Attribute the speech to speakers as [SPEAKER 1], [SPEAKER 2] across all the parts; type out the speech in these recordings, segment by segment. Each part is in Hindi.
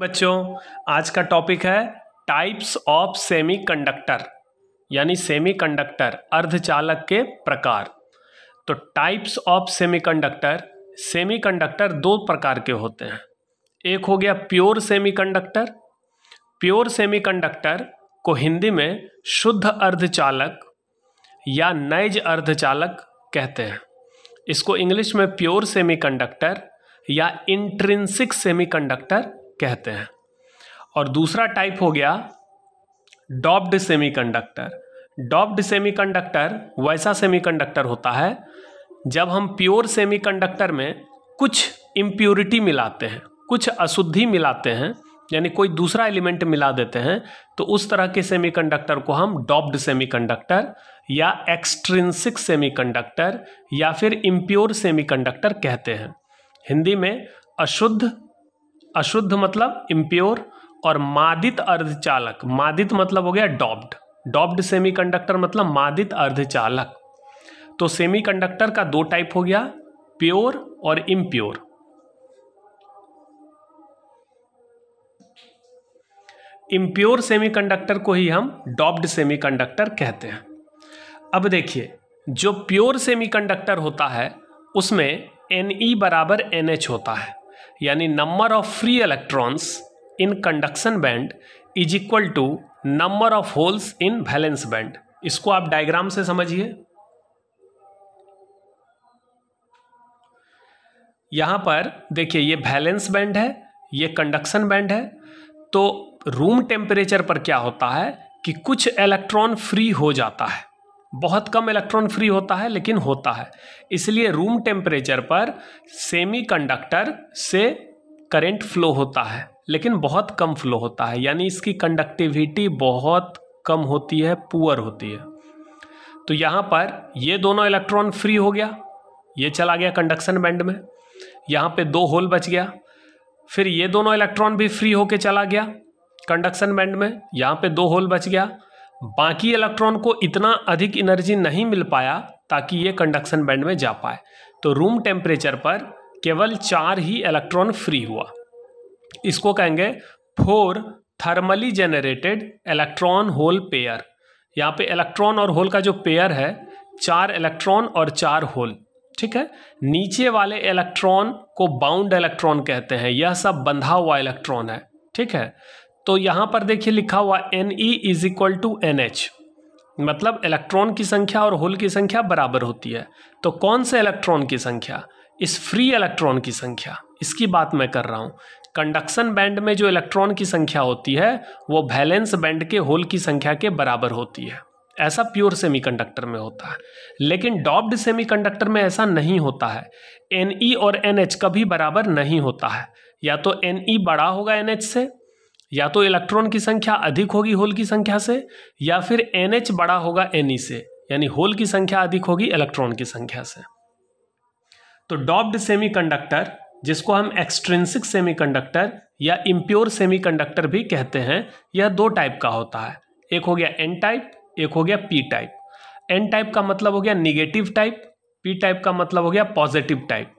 [SPEAKER 1] बच्चों आज का टॉपिक है टाइप्स ऑफ सेमीकंडक्टर यानी सेमीकंडक्टर अर्धचालक के प्रकार तो टाइप्स ऑफ सेमीकंडक्टर सेमीकंडक्टर दो प्रकार के होते हैं एक हो गया प्योर सेमीकंडक्टर प्योर सेमीकंडक्टर को हिंदी में शुद्ध अर्धचालक या नैज अर्धचालक कहते हैं इसको इंग्लिश में प्योर सेमीकंडक्टर या इंट्रिंसिक सेमीकंडक्टर कहते हैं और दूसरा टाइप हो गया डॉप्ड सेमीकंडक्टर डॉप्ड सेमीकंडक्टर वैसा सेमीकंडक्टर होता है जब हम प्योर सेमीकंडक्टर में कुछ इम्प्योरिटी मिलाते हैं कुछ अशुद्धि मिलाते हैं यानी कोई दूसरा एलिमेंट मिला देते हैं तो उस तरह के सेमीकंडक्टर को हम डॉप्ड सेमीकंडक्टर या एक्सट्रिंसिक सेमीकंडक्टर या फिर इम्प्योर सेमीकंडक्टर कहते हैं हिंदी में अशुद्ध अशुद्ध मतलब इम्प्योर और मादित अर्धचालक मादित मतलब हो गया डॉब्ड डॉब्ड सेमीकंडक्टर मतलब मादित अर्धचालक तो सेमीकंडक्टर का दो टाइप हो गया प्योर और इम्प्योर इम्प्योर सेमीकंडक्टर को ही हम डॉब्ड सेमीकंडक्टर कहते हैं अब देखिए जो प्योर सेमीकंडक्टर होता है उसमें एन ई e बराबर एन एच होता है यानी number of free electrons in conduction band is equal to number of holes in valence band इसको आप डायग्राम से समझिए यहां पर देखिए ये बैलेंस बैंड है ये कंडक्शन बैंड है तो रूम टेम्परेचर पर क्या होता है कि कुछ इलेक्ट्रॉन फ्री हो जाता है बहुत कम इलेक्ट्रॉन फ्री होता है लेकिन होता है इसलिए रूम टेम्परेचर पर सेमीकंडक्टर से करंट फ्लो होता है लेकिन बहुत कम फ्लो होता है यानी इसकी कंडक्टिविटी बहुत कम होती है पुअर होती है तो यहाँ पर ये दोनों इलेक्ट्रॉन फ्री हो गया ये चला गया कंडक्शन बैंड में यहाँ पे दो होल बच गया फिर ये दोनों इलेक्ट्रॉन भी फ्री होके चला गया कंडक्शन बैंड में यहाँ पे दो होल बच गया बाकी इलेक्ट्रॉन को इतना अधिक एनर्जी नहीं मिल पाया ताकि ये कंडक्शन बैंड में जा पाए तो रूम टेम्परेचर पर केवल चार ही इलेक्ट्रॉन फ्री हुआ इसको कहेंगे four thermally generated electron hole pair यहाँ पे इलेक्ट्रॉन और होल का जो पेयर है चार इलेक्ट्रॉन और चार होल ठीक है नीचे वाले इलेक्ट्रॉन को बाउंड इलेक्ट्रॉन कहते हैं यह सब बंधा हुआ इलेक्ट्रॉन है ठीक है तो यहाँ पर देखिए लिखा हुआ N E is equal to N H मतलब इलेक्ट्रॉन की संख्या और होल की संख्या बराबर होती है तो कौन से इलेक्ट्रॉन की संख्या इस फ्री इलेक्ट्रॉन की संख्या इसकी बात मैं कर रहा हूँ कंडक्शन बैंड में जो इलेक्ट्रॉन की संख्या होती है वो बैलेंस बैंड के होल की संख्या के बराबर होती है ऐसा प्योर सेमीकंडक्टर में होता है लेकिन डॉब्ड सेमीकंडक्टर में ऐसा नहीं होता है एन ई e और एन एच कभी बराबर नहीं होता है या तो एन ई e बड़ा होगा एन एच से या तो इलेक्ट्रॉन की संख्या अधिक होगी होल की संख्या से या फिर एन बड़ा होगा एन ई से यानी होल की संख्या अधिक होगी इलेक्ट्रॉन की संख्या से तो डॉप्ड सेमीकंडक्टर जिसको हम एक्सट्रेंसिक सेमीकंडक्टर या इम्प्योर सेमीकंडक्टर भी कहते हैं यह दो टाइप का होता है एक हो गया एन टाइप एक हो गया पी टाइप एन टाइप का मतलब हो गया निगेटिव टाइप पी टाइप का मतलब हो गया पॉजिटिव टाइप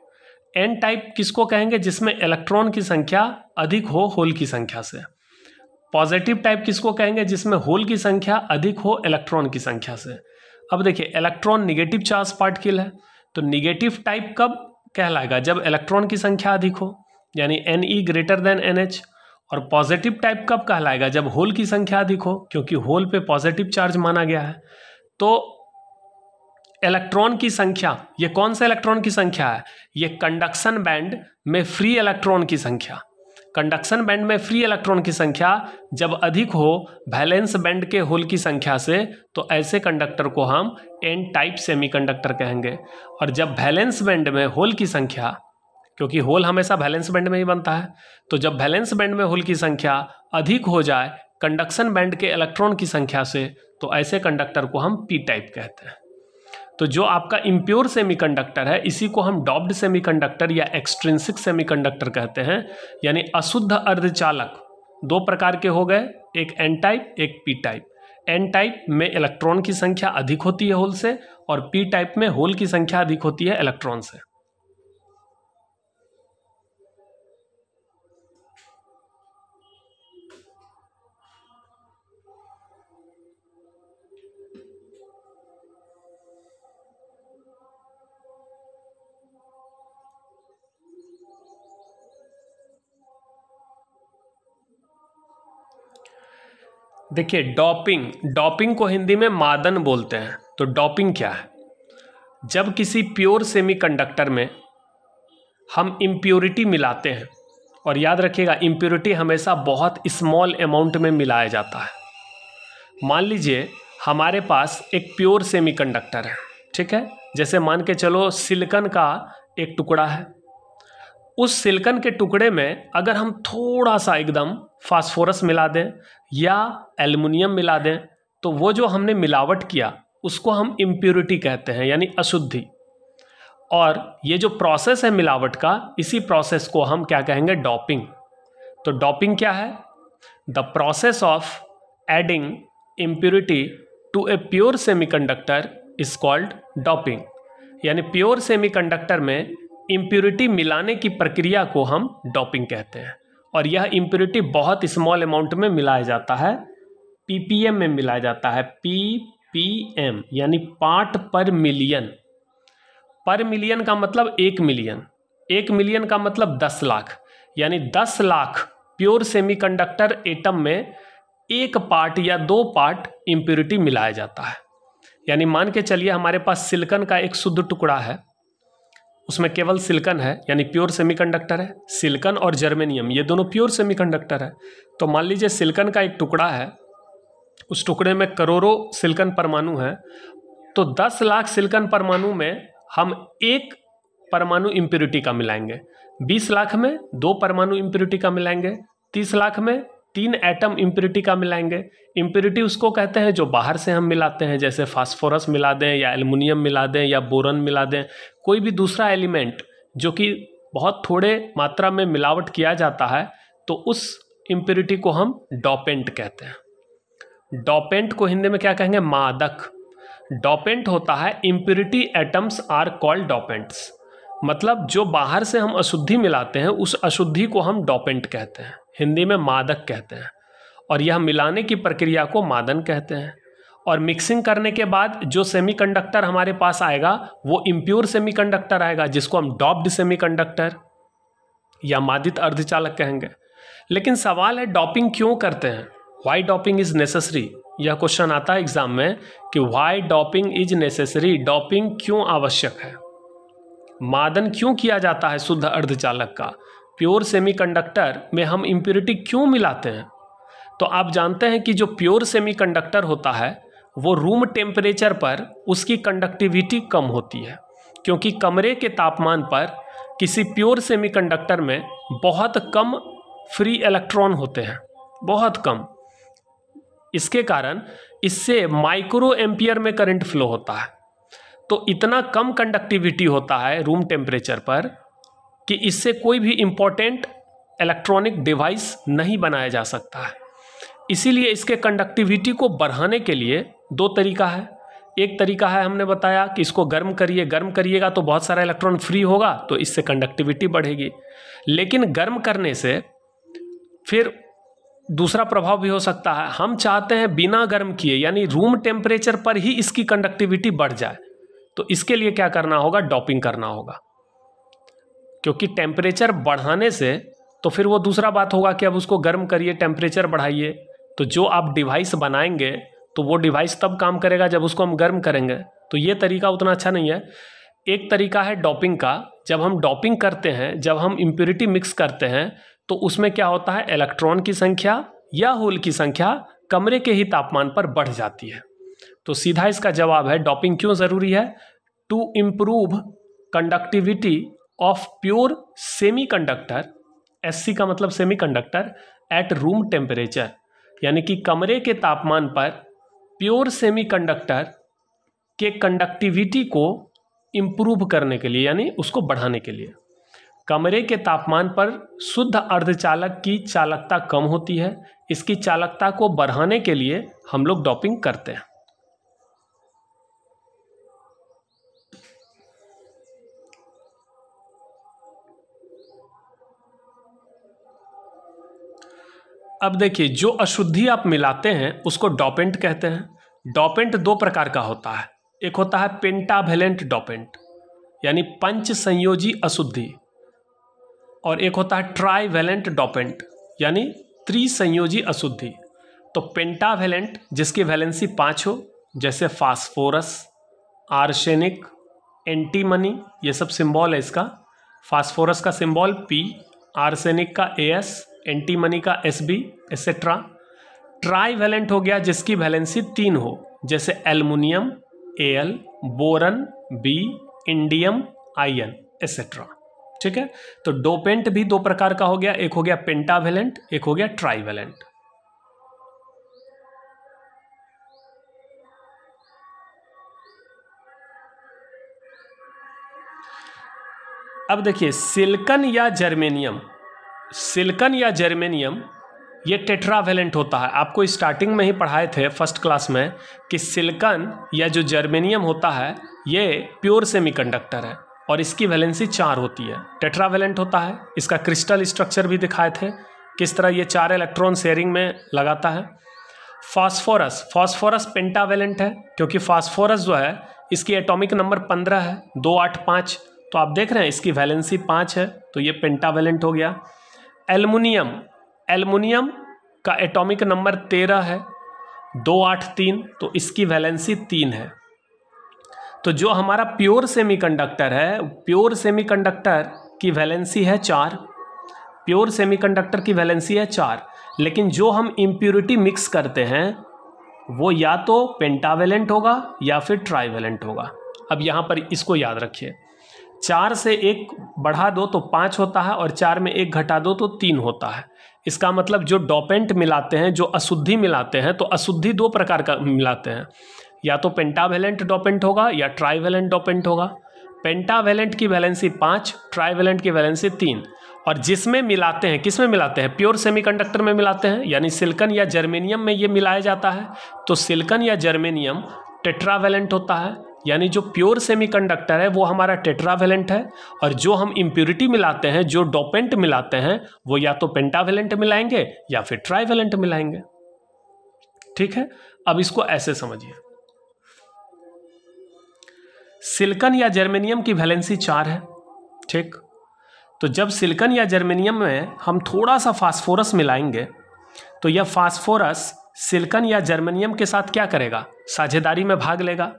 [SPEAKER 1] एन टाइप किसको कहेंगे जिसमें इलेक्ट्रॉन की संख्या अधिक हो होल की संख्या से पॉजिटिव टाइप किसको कहेंगे जिसमें होल की संख्या अधिक हो इलेक्ट्रॉन की संख्या से अब देखिए इलेक्ट्रॉन निगेटिव चार्ज पार्टिकल है तो निगेटिव टाइप कब कहलाएगा जब इलेक्ट्रॉन की संख्या अधिक हो यानी N E greater than N H और पॉजिटिव टाइप कब कहलाएगा जब होल की संख्या अधिक हो क्योंकि होल पे पॉजिटिव चार्ज माना गया है तो इलेक्ट्रॉन की संख्या ये कौन सा इलेक्ट्रॉन की संख्या है ये कंडक्शन बैंड में फ्री इलेक्ट्रॉन की संख्या कंडक्शन बैंड में फ्री इलेक्ट्रॉन की संख्या जब अधिक हो बैलेंस बैंड के होल की संख्या से तो ऐसे कंडक्टर को हम एन टाइप सेमीकंडक्टर कहेंगे और जब बैलेंस बैंड में होल की संख्या क्योंकि होल हमेशा बैलेंस बैंड में ही बनता है तो जब बैलेंस बैंड में होल की संख्या अधिक हो जाए कंडक्शन बैंड के इलेक्ट्रॉन की संख्या से तो ऐसे कंडक्टर को हम पी टाइप कहते हैं तो जो आपका इम्प्योर सेमीकंडक्टर है इसी को हम डॉब्ड सेमीकंडक्टर या एक्सट्रेंसिक सेमीकंडक्टर कहते हैं यानी अशुद्ध अर्धचालक दो प्रकार के हो गए एक एन टाइप एक पी टाइप एन टाइप में इलेक्ट्रॉन की संख्या अधिक होती है होल से और पी टाइप में होल की संख्या अधिक होती है इलेक्ट्रॉन से देखिए डॉपिंग डॉपिंग को हिंदी में मादन बोलते हैं तो डॉपिंग क्या है जब किसी प्योर सेमीकंडक्टर में हम इम्प्योरिटी मिलाते हैं और याद रखिएगा इम्प्योरिटी हमेशा बहुत स्मॉल अमाउंट में मिलाया जाता है मान लीजिए हमारे पास एक प्योर सेमीकंडक्टर है ठीक है जैसे मान के चलो सिलिकन का एक टुकड़ा है उस सिलिकन के टुकड़े में अगर हम थोड़ा सा एकदम फास्फोरस मिला दें या एल्युमिनियम मिला दें तो वो जो हमने मिलावट किया उसको हम इम्प्योरिटी कहते हैं यानी अशुद्धि और ये जो प्रोसेस है मिलावट का इसी प्रोसेस को हम क्या कहेंगे डॉपिंग तो डॉपिंग क्या है the process of adding impurity to a pure semiconductor is called doping यानी प्योर सेमी कंडक्टर में इम्प्योरिटी मिलाने की प्रक्रिया को हम डॉपिंग कहते हैं और यह इम्प्योरिटी बहुत स्मॉल अमाउंट में मिलाया जाता है पीपीएम में मिलाया जाता है पी पी एम यानी part per million per million का मतलब एक मिलियन एक मिलियन का मतलब दस लाख यानी दस लाख प्योर सेमीकंडक्टर एटम में एक पार्ट या दो पार्ट इम्प्योरिटी मिलाया जाता है यानी मान के चलिए हमारे पास सिलिकन का एक शुद्ध टुकड़ा है उसमें केवल सिल्कन है यानी प्योर सेमीकंडक्टर है सिल्कन और जर्मेनियम ये दोनों प्योर सेमीकंडक्टर है तो मान लीजिए सिल्कन का एक टुकड़ा है उस टुकड़े में करोड़ों सिल्कन परमाणु हैं तो 10 लाख सिल्कन परमाणु में हम एक परमाणु इम्प्योरिटी का मिलाएंगे 20 लाख में दो परमाणु इम्प्योरिटी का मिलाएंगे 30 लाख में तीन एटम इम्प्योरिटी का मिलाएंगे इम्प्योरिटी उसको कहते हैं जो बाहर से हम मिलाते हैं जैसे फास्फोरस मिला दें या एल्युमिनियम मिला दें या बोरन मिला दें कोई भी दूसरा एलिमेंट जो कि बहुत थोड़े मात्रा में मिलावट किया जाता है तो उस इम्प्योरिटी को हम डॉपेंट कहते हैं डॉपेंट को हिंदी में क्या कहेंगे मादक डॉपेंट होता है impurity atoms are called dopants मतलब जो बाहर से हम अशुद्धि मिलाते हैं उस अशुद्धि को हम डॉपेंट कहते हैं हिंदी में मादक कहते हैं और यह मिलाने की प्रक्रिया को मादन कहते हैं और मिक्सिंग करने के बाद जो सेमीकंडक्टर हमारे पास आएगा वो इम्प्योर सेमीकंडक्टर आएगा जिसको हम डॉप्ड सेमीकंडक्टर या मादित अर्धचालक कहेंगे लेकिन सवाल है डॉपिंग क्यों करते हैं वाई डॉपिंग इज़ नेसेसरी यह क्वेश्चन आता है एग्जाम में कि why doping is necessary doping क्यों आवश्यक है मादन क्यों किया जाता है शुद्ध अर्धचालक का प्योर सेमीकंडक्टर में हम इम्प्योरिटी क्यों मिलाते हैं तो आप जानते हैं कि जो प्योर सेमीकंडक्टर होता है वो रूम टेम्परेचर पर उसकी कंडक्टिविटी कम होती है क्योंकि कमरे के तापमान पर किसी प्योर सेमीकंडक्टर में बहुत कम फ्री इलेक्ट्रॉन होते हैं बहुत कम इसके कारण इससे माइक्रो एम्पियर में करंट फ्लो होता है तो इतना कम कंडक्टिविटी होता है रूम टेम्परेचर पर कि इससे कोई भी इम्पोर्टेंट इलेक्ट्रॉनिक डिवाइस नहीं बनाया जा सकता है इसीलिए इसके कंडक्टिविटी को बढ़ाने के लिए दो तरीका है एक तरीका है हमने बताया कि इसको गर्म करिए गर्म करिएगा तो बहुत सारा इलेक्ट्रॉन फ्री होगा तो इससे कंडक्टिविटी बढ़ेगी लेकिन गर्म करने से फिर दूसरा प्रभाव भी हो सकता है हम चाहते हैं बिना गर्म किए यानी रूम टेम्परेचर पर ही इसकी कंडक्टिविटी बढ़ जाए तो इसके लिए क्या करना होगा डॉपिंग करना होगा क्योंकि टेम्परेचर बढ़ाने से तो फिर वो दूसरा बात होगा कि अब उसको गर्म करिए टेम्परेचर बढ़ाइए तो जो आप डिवाइस बनाएंगे तो वो डिवाइस तब काम करेगा जब उसको हम गर्म करेंगे तो ये तरीका उतना अच्छा नहीं है एक तरीका है डॉपिंग का जब हम डॉपिंग करते हैं जब हम इम्प्योरिटी मिक्स करते हैं तो उसमें क्या होता है इलेक्ट्रॉन की संख्या या होल की संख्या कमरे के ही तापमान पर बढ़ जाती है तो सीधा इसका जवाब है डॉपिंग क्यों ज़रूरी है to improve conductivity of pure semiconductor SC का मतलब सेमीकंडक्टर एट रूम टेम्परेचर यानी कि कमरे के तापमान पर प्योर सेमीकंडक्टर के कंडक्टिविटी को इम्प्रूव करने के लिए यानी उसको बढ़ाने के लिए कमरे के तापमान पर शुद्ध अर्धचालक की चालकता कम होती है इसकी चालकता को बढ़ाने के लिए हम लोग डॉपिंग करते हैं अब देखिए जो अशुद्धि आप मिलाते हैं उसको डॉपेंट कहते हैं डॉपेंट दो प्रकार का होता है एक होता है पेंटावेलेंट डॉपेंट यानी पंच संयोजी अशुद्धि और एक होता है ट्राईवेलेंट डॉपेंट यानी त्रिसंयोजी अशुद्धि तो पेंटावेलेंट जिसकी वैलेंसी पाँच हो जैसे फास्फोरस आर्सेनिक एंटीमनी ये सब सिंबल है इसका फास्फोरस का सिंबल पी आर्सेनिक का ए एस एंटी मनी का S B etcetera trivalent हो गया जिसकी वैलेंसी तीन हो जैसे aluminium L boron B indium ion etcetera ठीक है तो डोपेंट भी दो प्रकार का हो गया एक हो गया पेंटावेलेंट एक हो गया ट्राइवेलेंट अब देखिए सिल्कन या जर्मेनियम सिलिकन या जर्मेनियम ये टेट्रावेलेंट होता है आपको स्टार्टिंग में ही पढ़ाए थे फर्स्ट क्लास में कि सिलिकन या जो जर्मेनियम होता है ये प्योर सेमीकंडक्टर है और इसकी वैलेंसी चार होती है टेट्रावेलेंट होता है इसका क्रिस्टल स्ट्रक्चर भी दिखाए थे किस तरह ये चार इलेक्ट्रॉन शेयरिंग में लगाता है फास्फोरस फास्फोरस पेंटावेलेंट है क्योंकि फास्फोरस जो है इसकी एटॉमिक नंबर पंद्रह है दो आठ पाँच तो आप देख रहे हैं इसकी वैलेंसी पाँच है तो ये पेंटावेलेंट हो गया एलमुनियम एलमुनियम का एटॉमिक नंबर तेरह है दो आठ तीन तो इसकी वैलेंसी तीन है तो जो हमारा प्योर सेमीकंडक्टर है प्योर सेमीकंडक्टर की वैलेंसी है चार प्योर सेमीकंडक्टर की वैलेंसी है चार लेकिन जो हम इम्प्योरिटी मिक्स करते हैं वो या तो पेंटावेलेंट होगा या फिर ट्राईवेलेंट होगा अब यहाँ पर इसको याद रखिए चार से एक बढ़ा दो तो पाँच होता है और चार में एक घटा दो तो तीन होता है इसका मतलब जो डॉपेंट मिलाते हैं जो अशुद्धि मिलाते हैं तो अशुद्धि दो प्रकार का मिलाते हैं या तो पेंटावेलेंट डॉपेंट होगा या ट्राईवेलेंट डॉपेंट होगा पेंटावेलेंट की वैलेंसी पाँच ट्राईवेलेंट की वैलेंसी तीन और जिसमें मिलाते हैं किसमें मिलाते हैं प्योर सेमीकंडक्टर में मिलाते हैं यानी सिल्कन या जर्मेनियम में ये मिलाया जाता है तो सिल्कन या जर्मेनियम टेट्रावेलेंट होता है यानी जो प्योर सेमीकंडक्टर है वो हमारा टेट्रावेलेंट है और जो हम इम्प्योरिटी मिलाते हैं जो डोपेंट मिलाते हैं वो या तो पेंटावेलेंट मिलाएंगे या फिर ट्राइवेलेंट मिलाएंगे ठीक है अब इसको ऐसे समझिए सिल्कन या जर्मेनियम की वैलेंसी चार है ठीक तो जब सिल्कन या जर्मेनियम में हम थोड़ा सा फास्फोरस मिलाएंगे तो यह फास्फोरस सिल्कन या जर्मेनियम के साथ क्या करेगा साझेदारी में भाग लेगा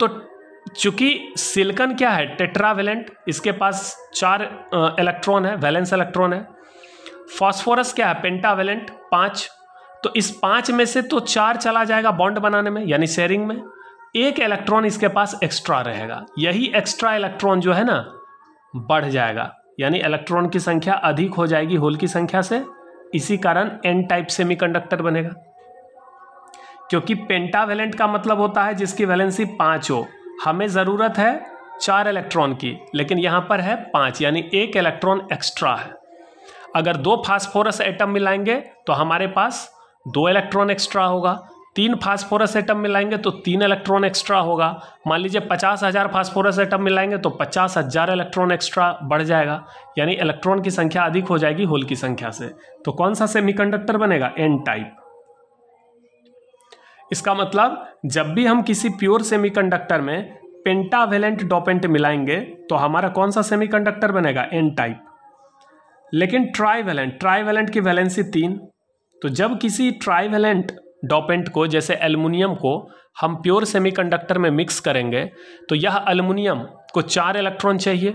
[SPEAKER 1] तो चूंकि सिलिकन क्या है टेट्रावेलेंट इसके पास चार इलेक्ट्रॉन है वैलेंस इलेक्ट्रॉन है फास्फोरस क्या है पेंटावेलेंट पांच तो इस पांच में से तो चार चला जाएगा बॉन्ड बनाने में यानी शेयरिंग में एक इलेक्ट्रॉन इसके पास एक्स्ट्रा रहेगा यही एक्स्ट्रा इलेक्ट्रॉन जो है ना बढ़ जाएगा यानी इलेक्ट्रॉन की संख्या अधिक हो जाएगी होल की संख्या से इसी कारण एन टाइप सेमीकंडक्टर बनेगा क्योंकि पेंटावेलेंट का मतलब होता है जिसकी वैलेंसी पाँच हो हमें ज़रूरत है चार इलेक्ट्रॉन की लेकिन यहाँ पर है पाँच यानी एक इलेक्ट्रॉन एक्स्ट्रा है अगर दो फास्फोरस एटम मिलाएंगे तो हमारे पास दो इलेक्ट्रॉन एक्स्ट्रा होगा तीन फास्फोरस एटम मिलाएंगे तो तीन इलेक्ट्रॉन एक्स्ट्रा होगा मान लीजिए पचास हज़ार फास्फोरस एटम मिलाएंगे तो पचास हज़ार इलेक्ट्रॉन एक्स्ट्रा बढ़ जाएगा यानी इलेक्ट्रॉन की संख्या अधिक हो जाएगी होल की संख्या से तो कौन सा सेमीकंडक्टर बनेगा एन टाइप इसका मतलब जब भी हम किसी प्योर सेमीकंडक्टर में पेंटावेलेंट डोपेंट मिलाएंगे तो हमारा कौन सा सेमीकंडक्टर बनेगा एन टाइप लेकिन ट्राईवेलेंट ट्राईवेलेंट की वैलेंसी तीन तो जब किसी ट्राईवेलेंट डोपेंट को जैसे एल्युमिनियम को हम प्योर सेमीकंडक्टर में मिक्स करेंगे तो यह एल्युमिनियम को चार इलेक्ट्रॉन चाहिए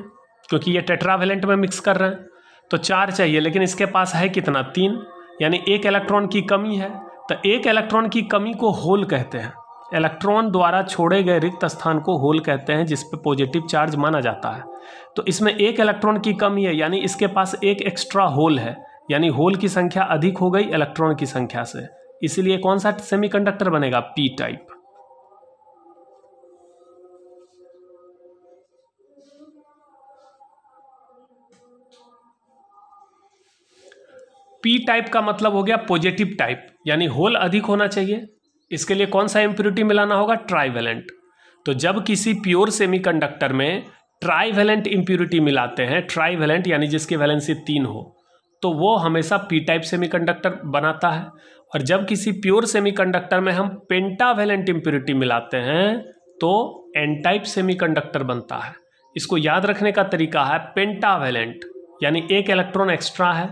[SPEAKER 1] क्योंकि ये टेट्रावेलेंट में मिक्स कर रहे हैं तो चार चाहिए लेकिन इसके पास है कितना तीन यानी एक इलेक्ट्रॉन की कमी है तो एक इलेक्ट्रॉन की कमी को होल कहते हैं इलेक्ट्रॉन द्वारा छोड़े गए रिक्त स्थान को होल कहते हैं जिस पर पॉजिटिव चार्ज माना जाता है तो इसमें एक इलेक्ट्रॉन की कमी है यानी इसके पास एक एक्स्ट्रा होल है यानी होल की संख्या अधिक हो गई इलेक्ट्रॉन की संख्या से इसीलिए कौन सा सेमीकंडक्टर बनेगा पी टाइप पी टाइप का मतलब हो गया पॉजिटिव टाइप यानी होल अधिक होना चाहिए इसके लिए कौन सा इम्प्यूरिटी मिलाना होगा ट्राईवेलेंट तो जब किसी प्योर सेमीकंडक्टर में ट्राईवेलेंट इम्प्यूरिटी मिलाते हैं ट्राईवेलेंट यानी जिसकी वैलेंसी तीन हो तो वो हमेशा पी टाइप सेमीकंडक्टर बनाता है और जब किसी प्योर सेमीकंडक्टर में हम पेंटावेलेंट इंप्योरिटी मिलाते हैं तो एन टाइप सेमीकंडक्टर बनता है इसको याद रखने का तरीका है पेंटावेलेंट यानी एक इलेक्ट्रॉन एक्स्ट्रा है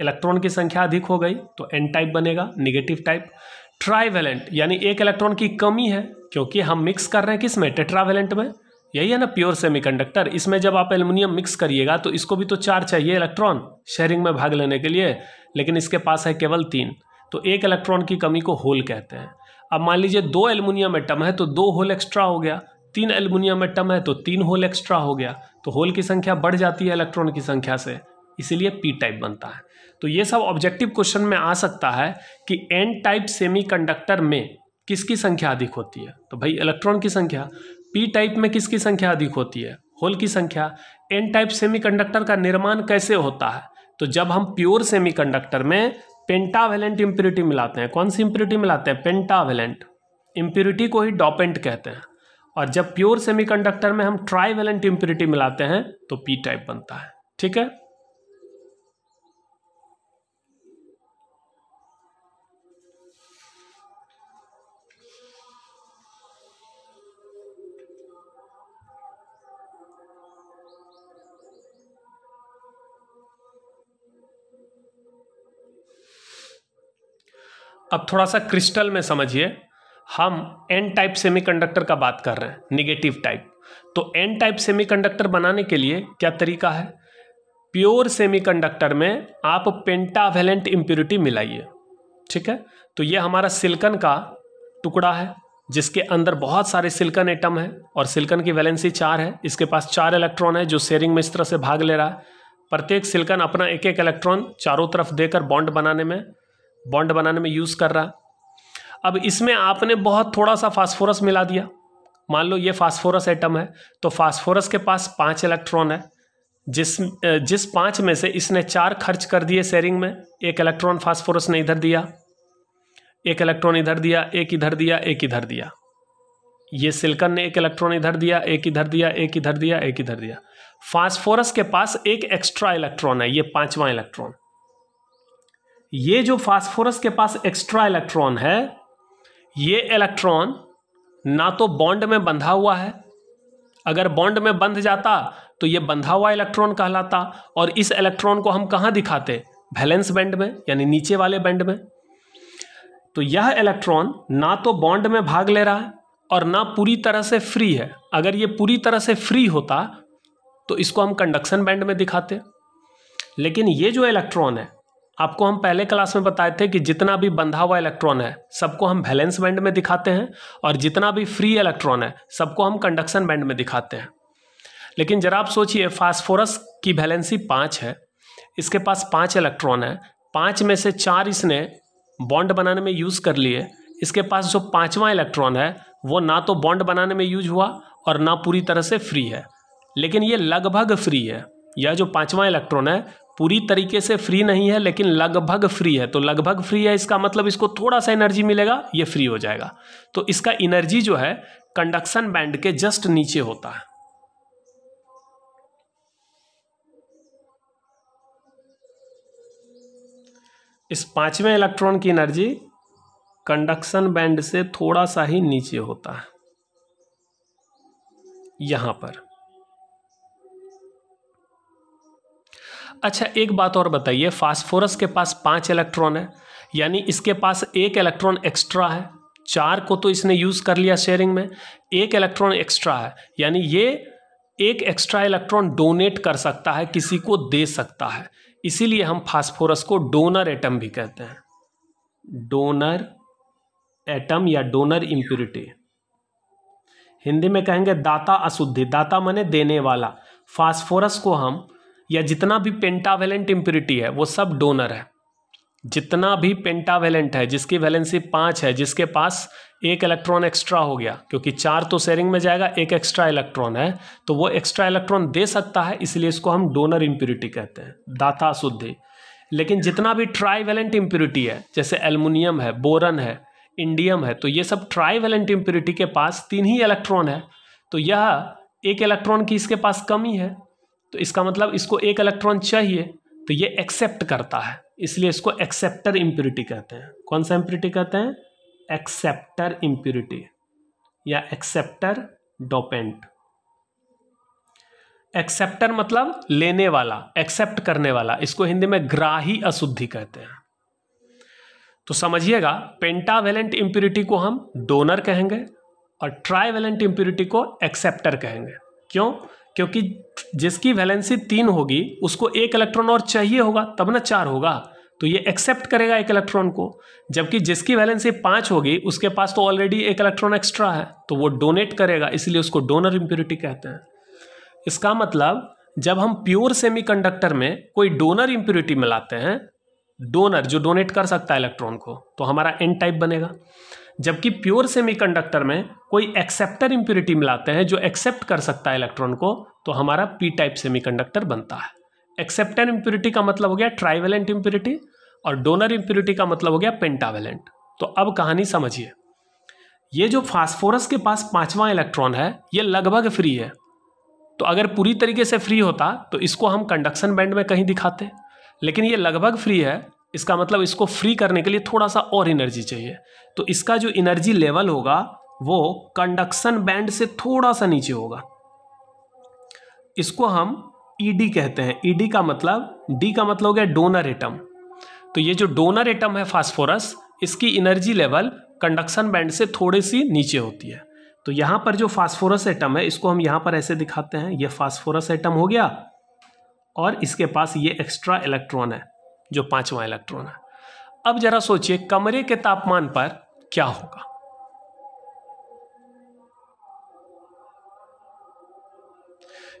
[SPEAKER 1] इलेक्ट्रॉन की संख्या अधिक हो गई तो एन टाइप बनेगा निगेटिव टाइप ट्राईवेलेंट यानी एक इलेक्ट्रॉन की कमी है क्योंकि हम मिक्स कर रहे हैं किस में टेट्रावेलेंट में यही है ना प्योर सेमीकंडक्टर इसमें जब आप एल्युमिनियम मिक्स करिएगा तो इसको भी तो चार चाहिए इलेक्ट्रॉन शेयरिंग में भाग लेने के लिए लेकिन इसके पास है केवल तीन तो एक इलेक्ट्रॉन की कमी को होल कहते हैं अब मान लीजिए दो एल्युमिनियम एटम है तो दो होल एक्स्ट्रा हो गया तीन एल्युमिनियम एटम है तो तीन होल एक्स्ट्रा हो गया तो होल की संख्या बढ़ जाती है इलेक्ट्रॉन की संख्या से इसीलिए पी टाइप बनता है तो ये सब ऑब्जेक्टिव क्वेश्चन में आ सकता है कि एन टाइप सेमीकंडक्टर में किसकी संख्या अधिक होती है तो भाई इलेक्ट्रॉन की संख्या पी टाइप में किसकी संख्या अधिक होती है होल की संख्या एन टाइप सेमीकंडक्टर का निर्माण कैसे होता है तो जब हम प्योर सेमीकंडक्टर में पेंटावेलेंट इम्प्योरिटी मिलाते हैं कौन सी इम्प्योरिटी मिलाते हैं पेंटावेलेंट इम्प्योरिटी को ही डॉपेंट कहते हैं और जब प्योर सेमीकंडक्टर में हम ट्राईवेलेंट इम्प्योरिटी मिलाते हैं तो पी टाइप बनता है ठीक है अब थोड़ा सा क्रिस्टल में समझिए हम एन टाइप सेमीकंडक्टर का बात कर रहे हैं निगेटिव टाइप तो एन टाइप सेमीकंडक्टर बनाने के लिए क्या तरीका है प्योर सेमीकंडक्टर में आप पेंटावेलेंट इम्प्योरिटी मिलाइए ठीक है तो ये हमारा सिल्कन का टुकड़ा है जिसके अंदर बहुत सारे सिल्कन एटम है और सिल्कन की वैलेंसी चार है इसके पास चार इलेक्ट्रॉन है जो शेयरिंग में इस तरह से भाग ले रहा है प्रत्येक सिल्कन अपना एक एक इलेक्ट्रॉन चारों तरफ देकर बॉन्ड बनाने में बॉन्ड बनाने में यूज़ कर रहा अब इसमें आपने बहुत थोड़ा सा फास्फोरस मिला दिया मान लो ये फास्फोरस एटम है तो फास्फोरस के पास पाँच इलेक्ट्रॉन है जिस जिस पाँच में से इसने चार खर्च कर दिए शेयरिंग में एक इलेक्ट्रॉन फास्फोरस ने इधर दिया एक इलेक्ट्रॉन इधर दिया एक इधर दिया एक इधर दिया ये सिल्कन ने एक इलेक्ट्रॉन इधर दिया एक इधर दिया एक इधर दिया एक इधर दिया फास्फोरस के पास एक एक्स्ट्रा इलेक्ट्रॉन है ये पांचवा इलेक्ट्रॉन ये जो फास्फोरस के पास एक्स्ट्रा इलेक्ट्रॉन है ये इलेक्ट्रॉन ना तो बॉन्ड में बंधा हुआ है अगर बॉन्ड में बंध जाता तो ये बंधा हुआ इलेक्ट्रॉन कहलाता और इस इलेक्ट्रॉन को हम कहाँ दिखाते वैलेंस बैंड में यानी नीचे वाले बैंड में तो यह इलेक्ट्रॉन ना तो बॉन्ड में भाग ले रहा है और ना पूरी तरह से फ्री है अगर ये पूरी तरह से फ्री होता तो इसको हम कंडक्शन बैंड में दिखाते लेकिन ये जो इलेक्ट्रॉन है आपको हम पहले क्लास में बताए थे कि जितना भी बंधा हुआ इलेक्ट्रॉन है सबको हम बैलेंस बैंड में दिखाते हैं और जितना भी फ्री इलेक्ट्रॉन है सबको हम कंडक्शन बैंड में दिखाते हैं लेकिन जरा आप सोचिए फास्फोरस की वैलेंसी पाँच है इसके पास पाँच इलेक्ट्रॉन है पाँच में से चार इसने बॉन्ड बनाने में यूज़ कर लिए इसके पास जो पाँचवा इलेक्ट्रॉन है वो ना तो बॉन्ड बनाने में यूज हुआ और ना पूरी तरह से फ्री है लेकिन ये लगभग फ्री है यह जो पाँचवा इलेक्ट्रॉन है पूरी तरीके से फ्री नहीं है लेकिन लगभग फ्री है तो लगभग फ्री है इसका मतलब इसको थोड़ा सा एनर्जी मिलेगा ये फ्री हो जाएगा तो इसका एनर्जी जो है कंडक्शन बैंड के जस्ट नीचे होता है इस पांचवें इलेक्ट्रॉन की एनर्जी कंडक्शन बैंड से थोड़ा सा ही नीचे होता है यहां पर अच्छा एक बात और बताइए फास्फोरस के पास पाँच इलेक्ट्रॉन है यानी इसके पास एक इलेक्ट्रॉन एक्स्ट्रा है चार को तो इसने यूज़ कर लिया शेयरिंग में एक इलेक्ट्रॉन एक्स्ट्रा है यानी ये एक एक्स्ट्रा इलेक्ट्रॉन डोनेट कर सकता है किसी को दे सकता है इसीलिए हम फास्फोरस को डोनर एटम भी कहते हैं डोनर एटम या डोनर इम्प्यूरिटी हिंदी में कहेंगे दाता अशुद्धि दाता माने देने वाला फास्फोरस को हम या जितना भी पेंटावेलेंट इम्प्योरिटी है वो सब डोनर है जितना भी पेंटावेलेंट है जिसकी वैलेंसी पाँच है जिसके पास एक इलेक्ट्रॉन एक्स्ट्रा हो गया क्योंकि चार तो शेयरिंग में जाएगा एक एक्स्ट्रा इलेक्ट्रॉन है तो वो एक्स्ट्रा इलेक्ट्रॉन दे सकता है इसलिए इसको हम डोनर इम्प्योरिटी कहते हैं दाता शुद्धि लेकिन जितना भी ट्राईवेलेंट इम्प्योरिटी है जैसे एल्युमिनियम है बोरन है इंडियम है तो ये सब ट्राईवेलेंट इम्प्योरिटी के पास तीन ही इलेक्ट्रॉन है तो यह एक इलेक्ट्रॉन की इसके पास कमी है तो इसका मतलब इसको एक इलेक्ट्रॉन चाहिए तो ये एक्सेप्ट करता है इसलिए इसको एक्सेप्टर इम्प्यूरिटी कहते हैं कौन सा इम्प्यूरिटी कहते हैं एक्सेप्टर इम्प्यूरिटी या एक्सेप्टर डोपेंट एक्सेप्टर मतलब लेने वाला एक्सेप्ट करने वाला इसको हिंदी में ग्राही अशुद्धि कहते हैं तो समझिएगा पेंटावेलेंट इम्प्यूरिटी को हम डोनर कहेंगे और ट्राईवेलेंट इम्प्यूरिटी को एक्सेप्टर कहेंगे क्यों क्योंकि जिसकी वैलेंसी तीन होगी उसको एक इलेक्ट्रॉन और चाहिए होगा तब ना चार होगा तो ये एक्सेप्ट करेगा एक इलेक्ट्रॉन को जबकि जिसकी वैलेंसी पाँच होगी उसके पास तो ऑलरेडी एक इलेक्ट्रॉन एक्स्ट्रा है तो वो डोनेट करेगा इसलिए उसको डोनर इम्प्योरिटी कहते हैं इसका मतलब जब हम प्योर सेमीकंडक्टर में कोई डोनर इम्प्योरिटी मिलाते हैं डोनर जो डोनेट कर सकता है इलेक्ट्रॉन को तो हमारा एन टाइप बनेगा जबकि प्योर सेमीकंडक्टर में कोई एक्सेप्टर इम्प्योरिटी मिलाते हैं जो एक्सेप्ट कर सकता है इलेक्ट्रॉन को तो हमारा पी टाइप सेमीकंडक्टर बनता है एक्सेप्टर इम्प्योरिटी का मतलब हो गया ट्राइवेलेंट इम्प्योरिटी और डोनर इम्प्योरिटी का मतलब हो गया पेंटावेलेंट तो अब कहानी समझिए ये जो फास्फोरस के पास पांचवा इलेक्ट्रॉन है ये लगभग फ्री है तो अगर पूरी तरीके से फ्री होता तो इसको हम कंडक्शन बैंड में कहीं दिखाते लेकिन ये लगभग फ्री है इसका मतलब इसको फ्री करने के लिए थोड़ा सा और एनर्जी चाहिए तो इसका जो एनर्जी लेवल होगा वो कंडक्शन बैंड से थोड़ा सा नीचे होगा इसको हम ईडी कहते हैं ईडी का मतलब डी का मतलब हो गया डोनर एटम तो ये जो डोनर एटम है फास्फोरस इसकी एनर्जी लेवल कंडक्शन बैंड से थोड़ी सी नीचे होती है तो यहां पर जो फास्फोरस एटम है इसको हम यहां पर ऐसे दिखाते हैं ये फास्फोरस एटम हो गया और इसके पास ये एक्स्ट्रा इलेक्ट्रॉन है जो पांचवा इलेक्ट्रॉन है अब जरा सोचिए कमरे के तापमान पर क्या होगा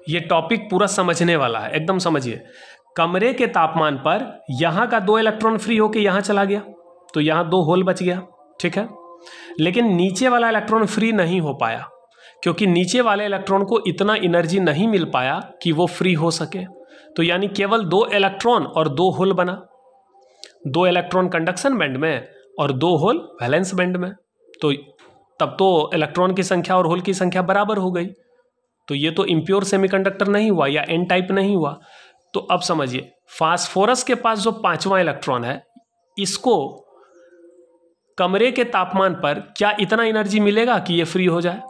[SPEAKER 1] यह टॉपिक पूरा समझने वाला है एकदम समझिए कमरे के तापमान पर यहां का दो इलेक्ट्रॉन फ्री होकर यहां चला गया तो यहां दो होल बच गया ठीक है लेकिन नीचे वाला इलेक्ट्रॉन फ्री नहीं हो पाया क्योंकि नीचे वाले इलेक्ट्रॉन को इतना एनर्जी नहीं मिल पाया कि वो फ्री हो सके तो यानी केवल दो इलेक्ट्रॉन और दो होल बना दो इलेक्ट्रॉन कंडक्शन बैंड में और दो होल वैलेंस बैंड में तो तब तो इलेक्ट्रॉन की संख्या और होल की संख्या बराबर हो गई तो ये तो इम्प्योर सेमीकंडक्टर नहीं हुआ या एन टाइप नहीं हुआ तो अब समझिए फास्फोरस के पास जो पांचवा इलेक्ट्रॉन है इसको कमरे के तापमान पर क्या इतना एनर्जी मिलेगा कि ये फ्री हो जाए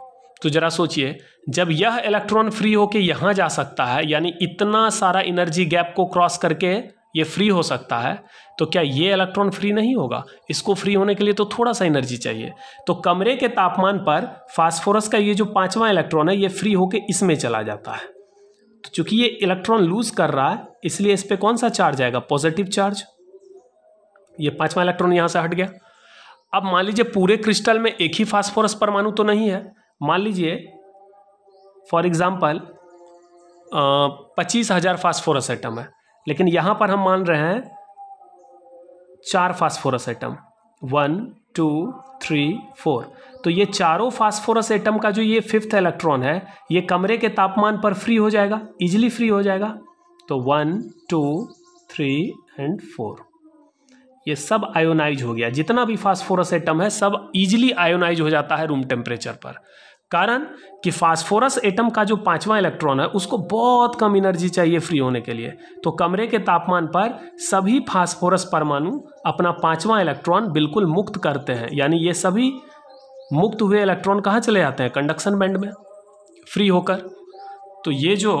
[SPEAKER 1] तो ज़रा सोचिए जब यह इलेक्ट्रॉन फ्री होके यहाँ जा सकता है यानी इतना सारा एनर्जी गैप को क्रॉस करके ये फ्री हो सकता है तो क्या ये इलेक्ट्रॉन फ्री नहीं होगा इसको फ्री होने के लिए तो थोड़ा सा एनर्जी चाहिए तो कमरे के तापमान पर फास्फोरस का ये जो पांचवा इलेक्ट्रॉन है ये फ्री होके इसमें चला जाता है तो चूंकि ये इलेक्ट्रॉन लूज कर रहा है इसलिए इस पर कौन सा चार्ज आएगा पॉजिटिव चार्ज ये पांचवा इलेक्ट्रॉन यहाँ से हट गया अब मान लीजिए पूरे क्रिस्टल में एक ही फास्फोरस परमाणु तो नहीं है मान लीजिए फॉर एग्ज़ाम्पल पच्चीस हज़ार फास्फोरस एटम है लेकिन यहाँ पर हम मान रहे हैं चार phosphorus atom one two three four तो ये चारों फास्फोरस एटम का जो ये फिफ्थ इलेक्ट्रॉन है ये कमरे के तापमान पर फ्री हो जाएगा इजिली फ्री हो जाएगा तो one two three and four ये सब आयोनाइज हो गया जितना भी फास्फोरस एटम है सब इजिली आयोनाइज हो जाता है रूम टेम्परेचर पर कारण कि फास्फोरस एटम का जो पांचवा इलेक्ट्रॉन है उसको बहुत कम एनर्जी चाहिए फ्री होने के लिए तो कमरे के तापमान पर सभी फास्फोरस परमाणु अपना पांचवा इलेक्ट्रॉन बिल्कुल मुक्त करते हैं यानी ये सभी मुक्त हुए इलेक्ट्रॉन कहाँ चले जाते हैं कंडक्शन बैंड में फ्री होकर तो ये जो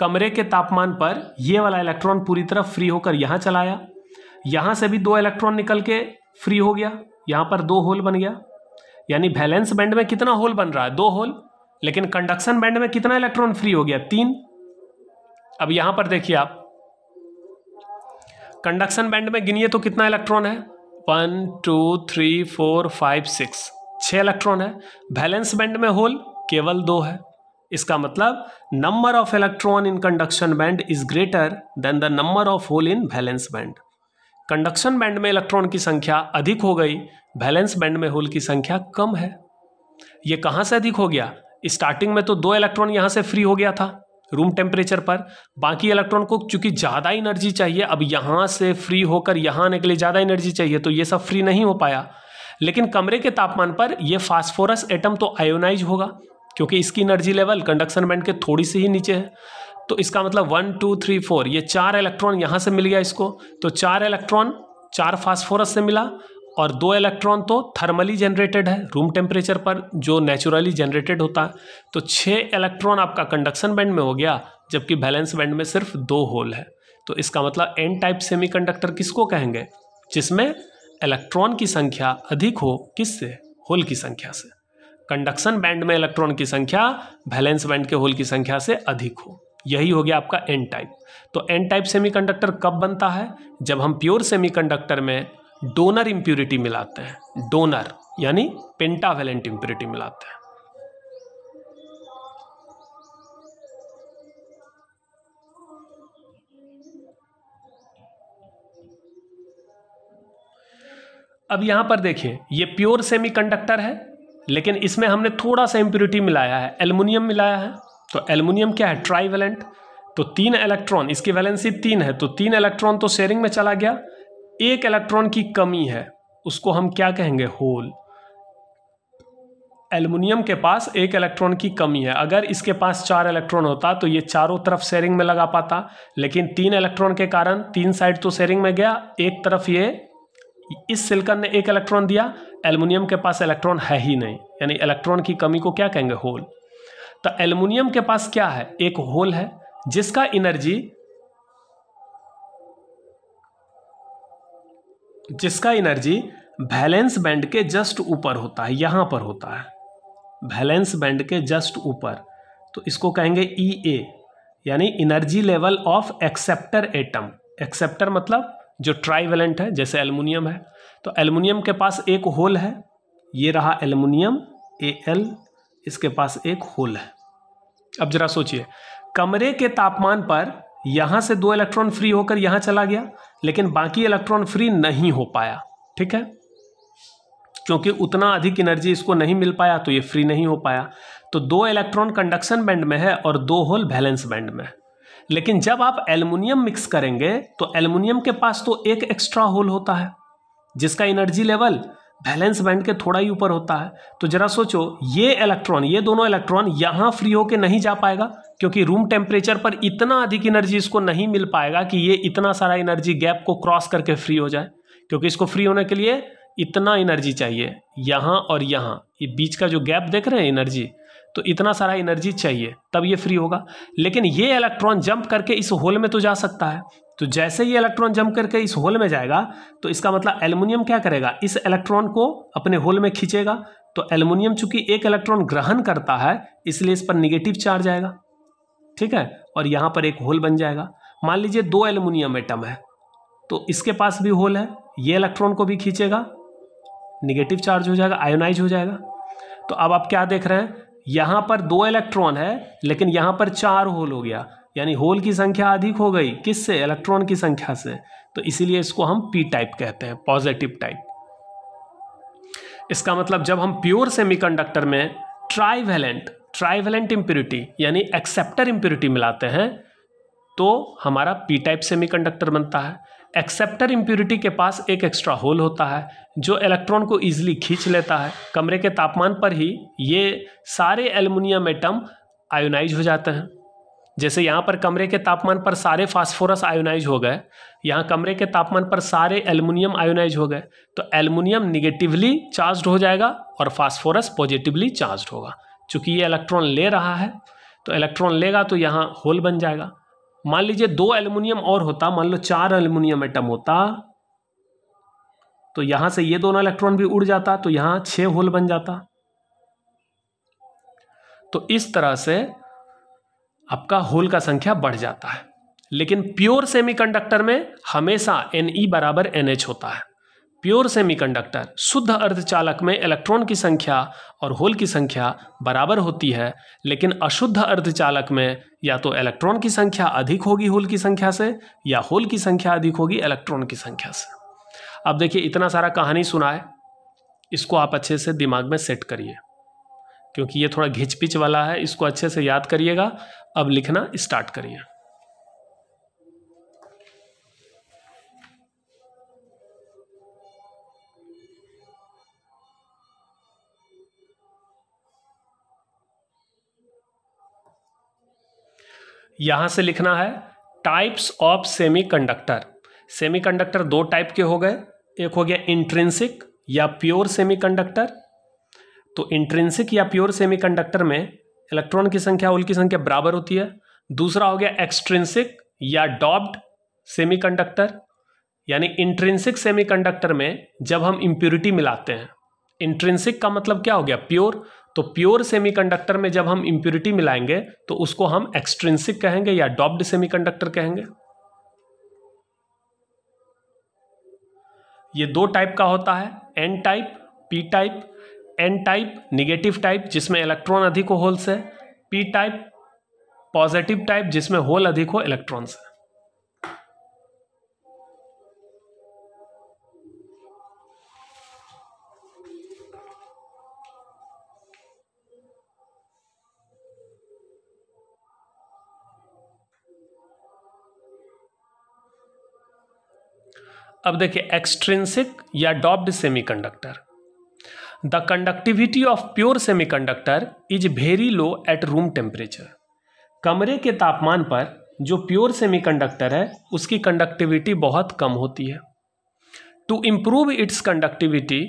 [SPEAKER 1] कमरे के तापमान पर ये वाला इलेक्ट्रॉन पूरी तरह फ्री होकर यहाँ चलाया यहाँ से भी दो इलेक्ट्रॉन निकल के फ्री हो गया यहाँ पर दो होल बन गया यानी बैलेंस बैंड में कितना होल बन रहा है दो होल लेकिन कंडक्शन बैंड में कितना इलेक्ट्रॉन फ्री हो गया तीन अब यहां पर देखिए आप कंडक्शन बैंड में गिनिए तो कितना इलेक्ट्रॉन है one two three four five six छह इलेक्ट्रॉन है बैलेंस बैंड में होल केवल दो है इसका मतलब number of electron in conduction band is greater than the number of hole in valence band conduction band में इलेक्ट्रॉन की संख्या अधिक हो गई बैलेंस बैंड में होल की संख्या कम है ये कहाँ से अधिक हो गया स्टार्टिंग में तो दो इलेक्ट्रॉन यहाँ से फ्री हो गया था रूम टेम्परेचर पर बाकी इलेक्ट्रॉन को चूंकि ज़्यादा एनर्जी चाहिए अब यहाँ से फ्री होकर यहाँ आने के लिए ज़्यादा एनर्जी चाहिए तो ये सब फ्री नहीं हो पाया लेकिन कमरे के तापमान पर यह फास्फोरस एटम तो आयोनाइज होगा क्योंकि इसकी एनर्जी लेवल कंडक्शन बैंड के थोड़ी सी ही नीचे है तो इसका मतलब वन टू थ्री फोर ये चार इलेक्ट्रॉन यहाँ से मिल गया इसको तो चार इलेक्ट्रॉन चार फास्फोरस से मिला और दो इलेक्ट्रॉन तो थर्मली जनरेटेड है रूम टेम्परेचर पर जो नेचुरली जनरेटेड होता है तो छः इलेक्ट्रॉन आपका कंडक्शन बैंड में हो गया जबकि बैलेंस बैंड में सिर्फ दो होल है तो इसका मतलब एन टाइप सेमीकंडक्टर किसको कहेंगे जिसमें इलेक्ट्रॉन की संख्या अधिक हो किससे होल की संख्या से कंडक्शन बैंड में इलेक्ट्रॉन की संख्या बैलेंस बैंड के होल की संख्या से अधिक हो यही हो गया आपका एन टाइप तो एन टाइप सेमीकंडक्टर कब बनता है जब हम प्योर सेमीकंडक्टर में डोनर इम्प्योरिटी मिलाते हैं डोनर यानी पेंटावेलेंट इम्प्योरिटी मिलाते हैं अब यहां पर देखिए ये प्योर सेमीकंडक्टर है लेकिन इसमें हमने थोड़ा सा इम्प्योरिटी मिलाया है एल्युमिनियम मिलाया है तो एल्युमिनियम क्या है ट्राई वैलेंट तो तीन इलेक्ट्रॉन इसकी वैलेंसी तीन है तो तीन इलेक्ट्रॉन तो शेयरिंग में चला गया एक इलेक्ट्रॉन की कमी है उसको हम क्या कहेंगे होल एल्युमिनियम के पास एक इलेक्ट्रॉन की कमी है अगर इसके पास चार इलेक्ट्रॉन होता तो ये चारों तरफ शेयरिंग में लगा पाता लेकिन तीन इलेक्ट्रॉन के कारण तीन साइड तो शेयरिंग में गया एक तरफ ये इस सिलिकन ने एक इलेक्ट्रॉन दिया एल्युमिनियम के पास इलेक्ट्रॉन है ही नहीं यानी इलेक्ट्रॉन की कमी को क्या कहेंगे होल तो एल्युमिनियम के पास क्या है एक होल है जिसका एनर्जी जिसका एनर्जी बैलेंस बैंड के जस्ट ऊपर होता है यहां पर होता है बैलेंस बैंड के जस्ट ऊपर तो इसको कहेंगे ई e ए यानी energy level of acceptor atom acceptor मतलब जो ट्राइवेलेंट है जैसे एल्युमिनियम है तो एल्युमिनियम के पास एक होल है ये रहा एल्युमिनियम ए एल इसके पास एक होल है अब जरा सोचिए कमरे के तापमान पर यहां से दो इलेक्ट्रॉन फ्री होकर यहां चला गया लेकिन बाकी इलेक्ट्रॉन फ्री नहीं हो पाया ठीक है क्योंकि उतना अधिक एनर्जी इसको नहीं मिल पाया तो ये फ्री नहीं हो पाया तो दो इलेक्ट्रॉन कंडक्शन बैंड में है और दो होल बैलेंस बैंड में है लेकिन जब आप एल्युमिनियम मिक्स करेंगे तो एल्युमिनियम के पास तो एक एक्स्ट्रा होल होता है जिसका एनर्जी लेवल बैलेंस बैंड के थोड़ा ही ऊपर होता है तो जरा सोचो ये इलेक्ट्रॉन ये दोनों इलेक्ट्रॉन यहाँ फ्री होके नहीं जा पाएगा क्योंकि रूम टेम्परेचर पर इतना अधिक एनर्जी इसको नहीं मिल पाएगा कि ये इतना सारा एनर्जी गैप को क्रॉस करके फ्री हो जाए क्योंकि इसको फ्री होने के लिए इतना एनर्जी चाहिए यहाँ और यहाँ ये बीच का जो गैप देख रहे हैं एनर्जी तो इतना सारा एनर्जी चाहिए तब ये फ्री होगा लेकिन ये इलेक्ट्रॉन जंप करके इस होल में तो जा सकता है तो जैसे ही इलेक्ट्रॉन जम करके इस होल में जाएगा तो इसका मतलब एल्युमिनियम क्या करेगा इस इलेक्ट्रॉन को अपने होल में खींचेगा तो एल्युमिनियम चूंकि एक इलेक्ट्रॉन ग्रहण करता है इसलिए इस पर निगेटिव चार्ज आएगा ठीक है और यहाँ पर एक होल बन जाएगा मान लीजिए दो एल्युमिनियम एटम है तो इसके पास भी होल है ये इलेक्ट्रॉन को भी खींचेगा निगेटिव चार्ज हो जाएगा आयोनाइज हो जाएगा तो अब आप क्या देख रहे हैं यहाँ पर दो इलेक्ट्रॉन है लेकिन यहाँ पर चार होल हो गया यानी होल की संख्या अधिक हो गई किससे इलेक्ट्रॉन की संख्या से तो इसीलिए इसको हम पी टाइप कहते हैं पॉजिटिव टाइप इसका मतलब जब हम प्योर सेमीकंडक्टर में ट्राइवेलेंट ट्राइवेलेंट इम्प्योरिटी यानी एक्सेप्टर इम्प्योरिटी मिलाते हैं तो हमारा पी टाइप सेमीकंडक्टर बनता है एक्सेप्टर इम्प्योरिटी के पास एक एक्स्ट्रा होल होता है जो इलेक्ट्रॉन को ईजिली खींच लेता है कमरे के तापमान पर ही ये सारे एल्युमिनियम एटम आयोनाइज हो जाते हैं जैसे यहाँ पर कमरे के तापमान पर सारे फास्फोरस आयोनाइज हो गए यहाँ कमरे के तापमान पर सारे एल्युमिनियम आयोनाइज हो गए तो एल्युमिनियम निगेटिवली चार्ज हो जाएगा और फास्फोरस पॉजिटिवली चार्ज होगा चूंकि ये इलेक्ट्रॉन ले रहा है तो इलेक्ट्रॉन लेगा तो यहाँ होल बन जाएगा मान लीजिए दो एल्युमिनियम और होता मान लो चार एल्युमिनियम एटम होता तो यहां से ये दोनों इलेक्ट्रॉन भी उड़ जाता तो यहाँ छह होल बन जाता तो इस तरह से आपका होल का संख्या बढ़ जाता है लेकिन प्योर सेमीकंडक्टर में हमेशा एन ई e बराबर एन एच होता है प्योर सेमीकंडक्टर शुद्ध अर्धचालक में इलेक्ट्रॉन की संख्या और होल की संख्या बराबर होती है लेकिन अशुद्ध अर्धचालक में या तो इलेक्ट्रॉन की संख्या अधिक होगी होल की संख्या से या होल की संख्या अधिक होगी इलेक्ट्रॉन की संख्या से अब देखिए इतना सारा कहानी सुना है इसको आप अच्छे से दिमाग में सेट करिए क्योंकि ये थोड़ा घिच पिच वाला है इसको अच्छे से याद करिएगा अब लिखना स्टार्ट करिए यहां से लिखना है टाइप्स ऑफ सेमीकंडक्टर सेमीकंडक्टर दो टाइप के हो गए एक हो गया इंट्रेंसिक या प्योर सेमीकंडक्टर तो इंट्रेंसिक या प्योर सेमीकंडक्टर में इलेक्ट्रॉन की संख्या होल की संख्या बराबर होती है दूसरा हो गया एक्सट्रेंसिक या डॉब्ड सेमीकंडक्टर यानी इंट्रेंसिक सेमीकंडक्टर में जब हम इम्प्योरिटी मिलाते हैं इंट्रेंसिक का मतलब क्या हो गया प्योर तो प्योर सेमीकंडक्टर में जब हम इम्प्योरिटी मिलाएंगे तो उसको हम एक्सट्रेंसिक कहेंगे या डॉब्ड सेमीकंडक्टर कहेंगे ये दो टाइप का होता है N type P type N type negative type जिसमें इलेक्ट्रॉन अधिक हो होल्स है पी टाइप पॉजिटिव टाइप जिसमें होल अधिक हो इलेक्ट्रॉन्स है अब देखिए एक्सट्रिंसिक या doped semiconductor the conductivity of pure semiconductor is very low at room temperature कमरे के तापमान पर जो प्योर सेमीकंडक्टर है उसकी कंडक्टिविटी बहुत कम होती है to improve its conductivity